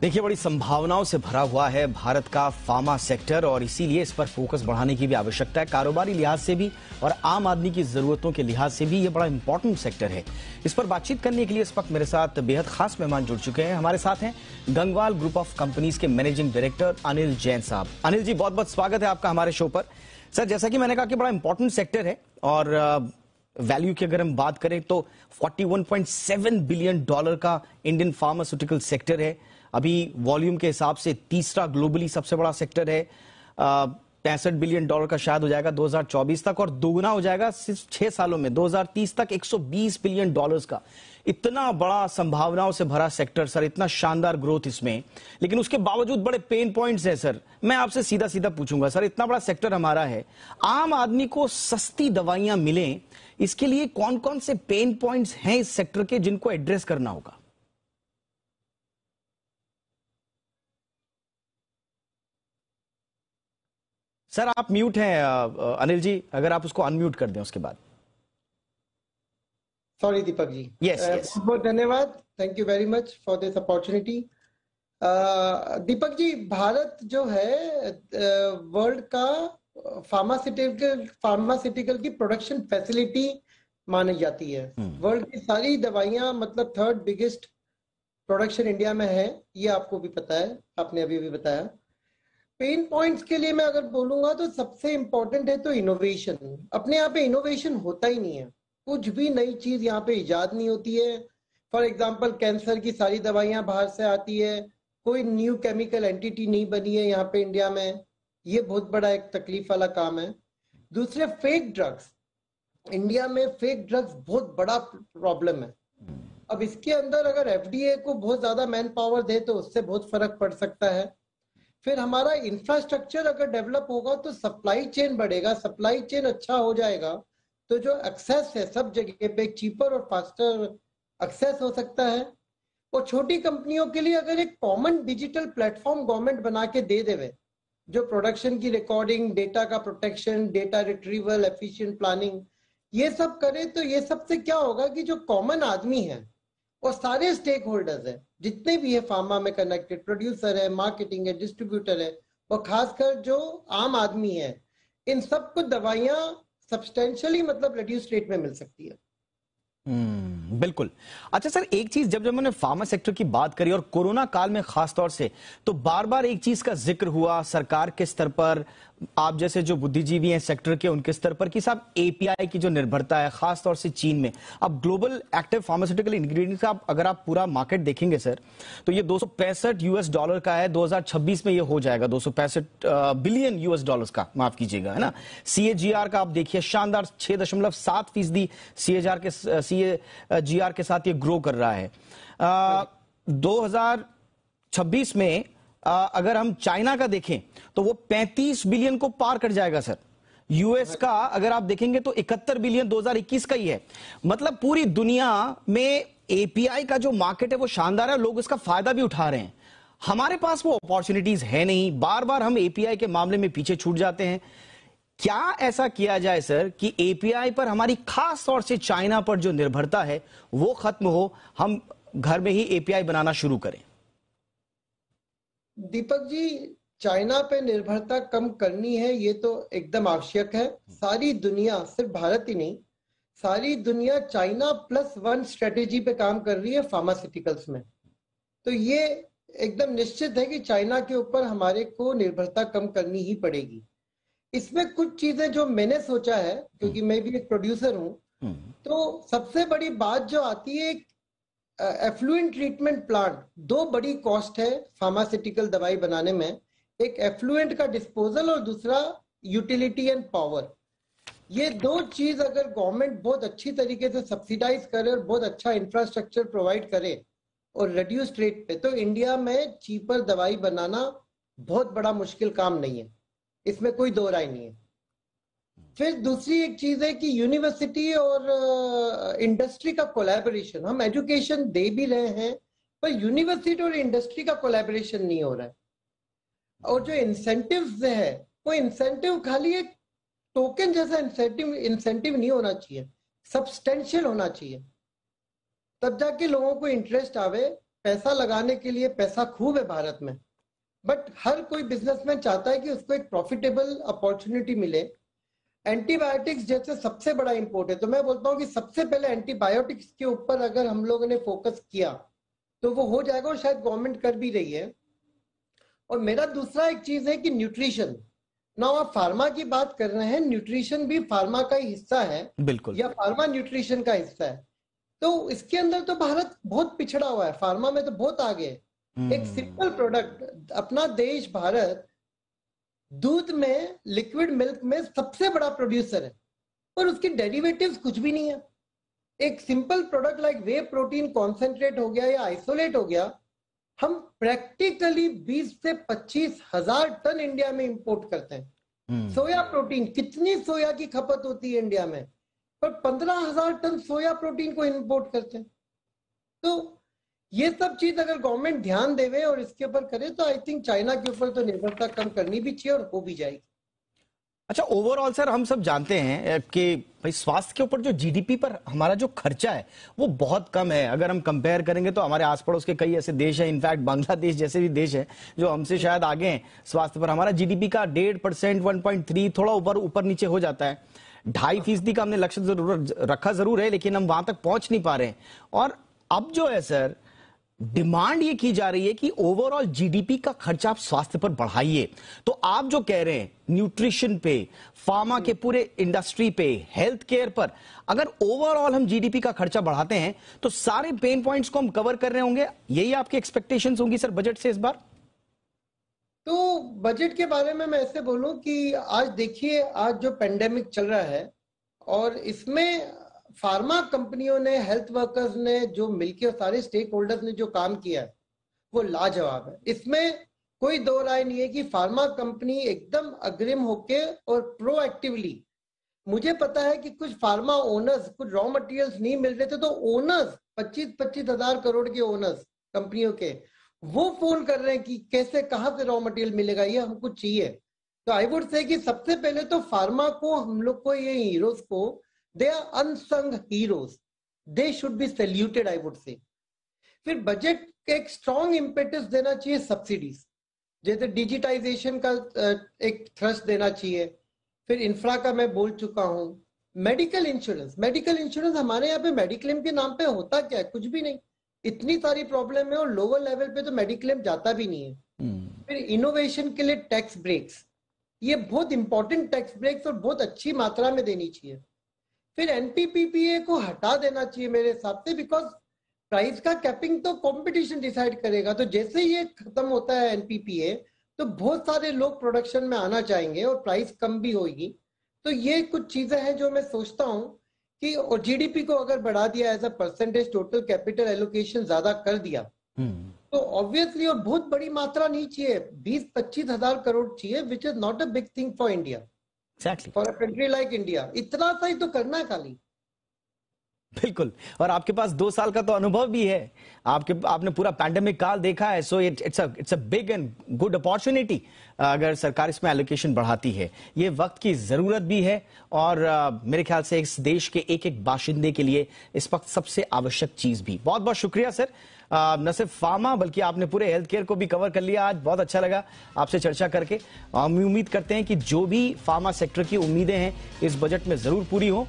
देखिए बड़ी संभावनाओं से भरा हुआ है भारत का फार्मा सेक्टर और इसीलिए इस पर फोकस बढ़ाने की भी आवश्यकता है कारोबारी लिहाज से भी और आम आदमी की जरूरतों के लिहाज से भी ये बड़ा इंपॉर्टेंट सेक्टर है इस पर बातचीत करने के लिए इस वक्त मेरे साथ बेहद खास मेहमान जुड़ चुके हैं हमारे साथ हैं गंगवाल ग्रुप ऑफ कंपनीज के मैनेजिंग डायरेक्टर अनिल जैन साहब अनिल जी बहुत बहुत स्वागत है आपका हमारे शो पर सर जैसा कि मैंने कहा कि बड़ा इंपॉर्टेंट सेक्टर है और वैल्यू की अगर हम बात करें तो 41.7 बिलियन डॉलर का इंडियन फार्मास्यूटिकल सेक्टर है अभी वॉल्यूम के हिसाब से तीसरा ग्लोबली सबसे बड़ा सेक्टर है पैंसठ बिलियन डॉलर का शायद हो जाएगा 2024 तक और दोगुना हो जाएगा सिर्फ छह सालों में 2030 तक 120 बिलियन डॉलर्स का इतना बड़ा संभावनाओं से भरा सेक्टर सर इतना शानदार ग्रोथ इसमें लेकिन उसके बावजूद बड़े पेन पॉइंट्स हैं सर मैं आपसे सीधा सीधा पूछूंगा सर इतना बड़ा सेक्टर हमारा है आम आदमी को सस्ती दवाइयां मिलें इसके लिए कौन कौन से पेन पॉइंट्स हैं इस सेक्टर के जिनको एड्रेस करना होगा सर आप म्यूट हैं अनिल जी अगर आप उसको अनम्यूट कर दें उसके बाद सॉरी दीपक जी यस बहुत बहुत धन्यवाद thank you very much for this opportunity Deepak ji Bharat जो है वर्ल्ड का फार्मास्यूटिकल फार्मास्यूटिकल की प्रोडक्शन फैसिलिटी मानी जाती है वर्ल्ड hmm. की सारी दवाइयां मतलब थर्ड बिगेस्ट प्रोडक्शन इंडिया में है ये आपको भी पता है आपने अभी भी बताया पेन पॉइंट्स के लिए मैं अगर बोलूंगा तो सबसे इम्पोर्टेंट है तो इनोवेशन अपने यहाँ पे इनोवेशन होता ही नहीं है कुछ भी नई चीज यहाँ पे ईजाद नहीं होती है फॉर एग्जाम्पल कैंसर की सारी दवाइयां बाहर से आती है कोई न्यू केमिकल एंटिटी नहीं बनी है यहाँ पे इंडिया में ये बहुत बड़ा एक तकलीफ वाला काम है दूसरे फेक ड्रग्स इंडिया में फेक ड्रग्स बहुत बड़ा प्रॉब्लम है अब इसके अंदर अगर एफडीए को बहुत ज्यादा मैन पावर दे तो उससे बहुत फर्क पड़ सकता है फिर हमारा इंफ्रास्ट्रक्चर अगर डेवलप होगा तो सप्लाई चेन बढ़ेगा सप्लाई चेन अच्छा हो जाएगा तो जो एक्सेस है सब जगह पे चीपर और फास्टर एक्सेस हो सकता है और छोटी कंपनियों के लिए अगर एक कॉमन डिजिटल प्लेटफॉर्म गवर्नमेंट बना के दे देवे जो प्रोडक्शन की रिकॉर्डिंग डेटा का protection data retrieval efficient planning ये सब करे तो ये सब से क्या होगा कि जो कॉमन आदमी है और सारे स्टेक होल्डर्स हैं जितने भी है फार्मा में कनेक्टेड प्रोड्यूसर है मार्केटिंग है डिस्ट्रीब्यूटर है और खासकर जो आम आदमी है इन सबको दवाइयां सब्सटेंशियली मतलब रिड्यूस रेट में मिल सकती है हम्म बिल्कुल अच्छा सर एक चीज जब जब मैंने फार्मा सेक्टर की बात करी और कोरोना काल में खास तौर से तो बार बार एक चीज का जिक्र हुआ सरकार के स्तर पर आप जैसे जो बुद्धिजीवी हैं सेक्टर के उनके स्तर पर कि साहब एपीआई की जो निर्भरता है खास तौर से चीन में अब ग्लोबल एक्टिव फार्मास्यूटिकल इंग्रेडिएंट्स का अगर आप पूरा मार्केट देखेंगे सर तो ये दो यूएस डॉलर का है 2026 में ये हो जाएगा दो बिलियन यूएस डॉलर का माफ कीजिएगा है ना सीएजीआर का आप देखिए शानदार छह दशमलव सात फीसदी सीएजीआर के सीएजीआर के साथ ये ग्रो कर रहा है दो 2026 में अगर हम चाइना का देखें तो वो 35 बिलियन को पार कर जाएगा सर यूएस का अगर आप देखेंगे तो 71 बिलियन 2021 का ही है मतलब पूरी दुनिया में एपीआई का जो मार्केट है वो शानदार है लोग इसका फायदा भी उठा रहे हैं हमारे पास वो अपॉर्चुनिटीज है नहीं बार बार हम एपीआई के मामले में पीछे छूट जाते हैं क्या ऐसा किया जाए सर कि एपीआई पर हमारी खास तौर से चाइना पर जो निर्भरता है वो खत्म हो हम घर में ही एपीआई बनाना शुरू करें दीपक जी चाइना पे निर्भरता कम करनी है ये तो एकदम आवश्यक है सारी दुनिया सिर्फ भारत ही नहीं सारी दुनिया चाइना प्लस वन स्ट्रेटेजी पे काम कर रही है फार्मास्यूटिकल्स में तो ये एकदम निश्चित है कि चाइना के ऊपर हमारे को निर्भरता कम करनी ही पड़ेगी इसमें कुछ चीजें जो मैंने सोचा है क्योंकि हम्म। मैं भी एक प्रोड्यूसर हूँ हम्म। तो सबसे बड़ी बात जो आती है एफ्लुएंट ट्रीटमेंट प्लांट दो बड़ी कॉस्ट है फार्मास्यूटिकल दवाई बनाने में एक एफ्लुएंट का डिस्पोजल और दूसरा यूटिलिटी एंड पावर ये दो चीज अगर गवर्नमेंट बहुत अच्छी तरीके से सब्सिडाइज करे और बहुत अच्छा इंफ्रास्ट्रक्चर प्रोवाइड करे और रिड्यूस रेट पे तो इंडिया में चीपर दवाई बनाना बहुत बड़ा मुश्किल काम नहीं है इसमें कोई दो राय नहीं है फिर दूसरी एक चीज है कि यूनिवर्सिटी और इंडस्ट्री uh, का कोलैबोरेशन हम एजुकेशन दे भी रहे हैं पर यूनिवर्सिटी और इंडस्ट्री का कोलैबोरेशन नहीं हो रहा है और जो इंसेंटिव है वो इंसेंटिव खाली एक टोकन जैसा इंसेंटिव इंसेंटिव नहीं होना चाहिए सब्सटेंशियल होना चाहिए तब जाके लोगों को इंटरेस्ट आवे पैसा लगाने के लिए पैसा खूब है भारत में बट हर कोई बिजनेसमैन चाहता है कि उसको एक प्रॉफिटेबल अपॉर्चुनिटी मिले एंटीबायोटिक्स जैसे सबसे बड़ा इम्पोर्ट है तो मैं बोलता हूँ कि सबसे पहले एंटीबायोटिक्स के ऊपर अगर हम लोगों ने फोकस किया तो वो हो जाएगा और शायद गवर्नमेंट कर भी रही है और मेरा दूसरा एक चीज है कि न्यूट्रिशन ना आप फार्मा की बात कर रहे हैं न्यूट्रिशन भी फार्मा का ही हिस्सा है बिल्कुल या फार्मा न्यूट्रिशन का हिस्सा है तो इसके अंदर तो भारत बहुत पिछड़ा हुआ है फार्मा में तो बहुत आगे हम्म। एक सिंपल प्रोडक्ट अपना देश भारत दूध में लिक्विड मिल्क में सबसे बड़ा प्रोड्यूसर है पर उसके डेरिवेटिव्स कुछ भी नहीं है एक simple product like whey protein concentrate हो गया या आइसोलेट हो गया हम प्रैक्टिकली 20 से पच्चीस हजार टन इंडिया में इंपोर्ट करते हैं हम्म। सोया प्रोटीन कितनी सोया की खपत होती है इंडिया में पर पंद्रह हजार टन सोया प्रोटीन को इंपोर्ट करते हैं तो ये सब चीज अगर गवर्नमेंट ध्यान देवे और इसके ऊपर करे तो आई थिंक चाइना के ऊपर तो निर्भरता कम करनी भी चाहिए और हो भी जाएगी अच्छा ओवरऑल सर हम सब जानते हैं कि भाई स्वास्थ्य के ऊपर जो जीडीपी पर हमारा जो खर्चा है वो बहुत कम है अगर हम कंपेयर करेंगे तो हमारे आस पड़ोस के कई ऐसे देश हैं इनफैक्ट बांग्लादेश जैसे भी देश हैं जो हमसे शायद आगे हैं स्वास्थ्य पर हमारा जीडीपी का डेढ़ परसेंट वन पॉइंट थ्री थोड़ा ऊपर ऊपर नीचे हो जाता है ढाई फीसदी का हमने लक्ष्य जरूर रखा जरूर है लेकिन हम वहां तक पहुंच नहीं पा रहे हैं और अब जो है सर हम्म। डिमांड ये की जा रही है कि ओवरऑल जीडीपी का खर्चा आप स्वास्थ्य पर बढ़ाइए तो आप जो कह रहे हैं न्यूट्रिशन पे फार्मा के हम्म। पूरे इंडस्ट्री पे हेल्थ केयर पर अगर ओवरऑल हम जीडीपी का खर्चा बढ़ाते हैं तो सारे पेन पॉइंट्स को हम कवर कर रहे होंगे यही आपकी एक्सपेक्टेशन होंगी सर बजट से इस बार तो बजट के बारे में मैं ऐसे बोलूं कि आज देखिए आज जो पेंडेमिक चल रहा है और इसमें फार्मा कंपनियों ने हेल्थ वर्कर्स ने जो मिलकर और सारे स्टेक होल्डर्स ने जो काम किया है वो लाजवाब है इसमें कोई दो राय नहीं है कि फार्मा कंपनी एकदम अग्रिम होके और प्रोएक्टिवली मुझे पता है कि कुछ फार्मा ओनर्स कुछ रॉ मटेरियल्स नहीं मिल रहे थे तो ओनर्स पच्चीस पच्चीस हजार करोड़ के ओनर्स कंपनियों के वो फोन कर रहे हैं कि कैसे कहाँ से रॉ मटेरियल मिलेगा ये हमको चाहिए तो आई वुड से कि सबसे पहले तो फार्मा को हम लोग को ये हीरोज को they are unsung heroes they should be saluted I would say फिर बजट का एक स्ट्रॉन्ग इम्पेटस देना चाहिए सब्सिडीज जैसे डिजिटाइजेशन का एक थ्रस्ट देना चाहिए फिर इंफ्रा का मैं बोल चुका हूँ मेडिकल इंश्योरेंस मेडिकल इंश्योरेंस हमारे यहाँ पे मेडिक्लेम के नाम पे होता क्या है कुछ भी नहीं इतनी सारी प्रॉब्लम है और लोअर लेवल पे तो मेडिक्लेम जाता भी नहीं है हम्म। फिर इनोवेशन के लिए टैक्स ब्रेक्स ये बहुत इंपॉर्टेंट टैक्स ब्रेक्स और बहुत अच्छी मात्रा में देनी चाहिए फिर एनपीपीपीए को हटा देना चाहिए मेरे हिसाब से बिकॉज प्राइस का कैपिंग तो कंपटीशन डिसाइड करेगा तो जैसे ही ये खत्म होता है एनपीपीए तो बहुत सारे लोग प्रोडक्शन में आना चाहेंगे और प्राइस कम भी होगी तो ये कुछ चीजें हैं जो मैं सोचता हूँ कि और जीडीपी को अगर बढ़ा दिया as a percentage total capital allocation ज्यादा कर दिया हम्म। तो ऑब्वियसली और बहुत बड़ी मात्रा नहीं चाहिए बीस पच्चीस हजार करोड़ चाहिए which is not a big thing for India exactly. for a country like India. इतना सा ही तो करना है खाली बिल्कुल और आपके पास दो साल का तो अनुभव भी है आपके आपने पूरा पैंडेमिक काल देखा है so it it's it's a big and good opportunity अगर सरकार इसमें एलोकेशन बढ़ाती है ये वक्त की जरूरत भी है और आ, मेरे ख्याल से इस देश के एक एक बाशिंदे के लिए इस वक्त सबसे आवश्यक चीज भी बहुत बहुत शुक्रिया सर न सिर्फ फार्मा बल्कि आपने पूरे हेल्थ केयर को भी कवर कर लिया आज बहुत अच्छा लगा आपसे चर्चा करके हम उम्मीद करते हैं कि जो भी फार्मा सेक्टर की उम्मीदें हैं इस बजट में जरूर पूरी हों